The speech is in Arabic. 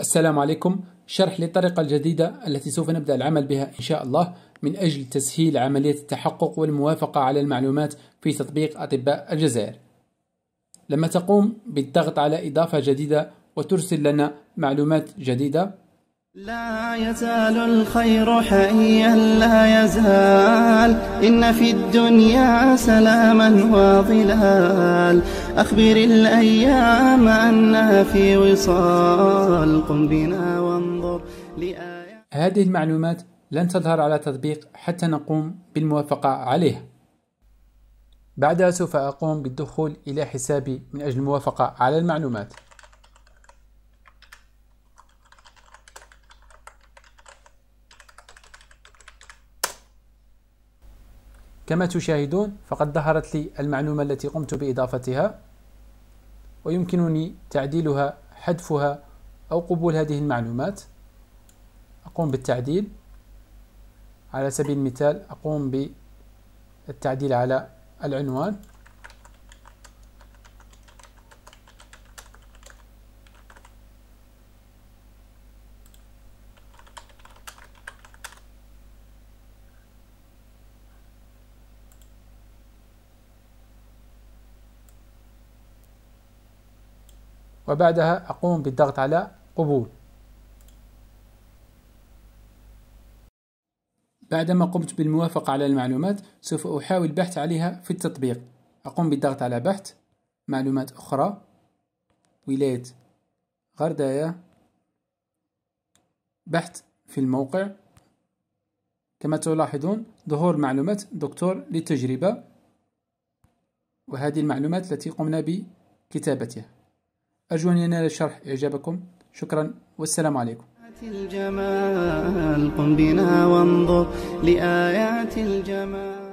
السلام عليكم شرح للطريقة الجديدة التي سوف نبدأ العمل بها إن شاء الله من أجل تسهيل عملية التحقق والموافقة على المعلومات في تطبيق أطباء الجزائر لما تقوم بالضغط على إضافة جديدة وترسل لنا معلومات جديدة لا يزال الخير حيا لا يزال إن في الدنيا سلاما وظلال أخبر الأيام أنها في وصال قم بنا وانظر لآية هذه المعلومات لن تظهر على تطبيق حتى نقوم بالموافقة عليها بعدها سوف أقوم بالدخول إلى حسابي من أجل الموافقة على المعلومات كما تشاهدون فقد ظهرت لي المعلومة التي قمت بإضافتها ويمكنني تعديلها حذفها أو قبول هذه المعلومات أقوم بالتعديل على سبيل المثال أقوم بالتعديل على العنوان وبعدها أقوم بالضغط على قبول بعدما قمت بالموافقة على المعلومات سوف أحاول البحث عليها في التطبيق أقوم بالضغط على بحث معلومات أخرى ولاية غردايا بحث في الموقع كما تلاحظون ظهور معلومات دكتور للتجربة وهذه المعلومات التي قمنا بكتابتها أرجو أن ينال الشرح إعجابكم شكرا والسلام عليكم الجمال قم بنا وانظر لآيات الجمال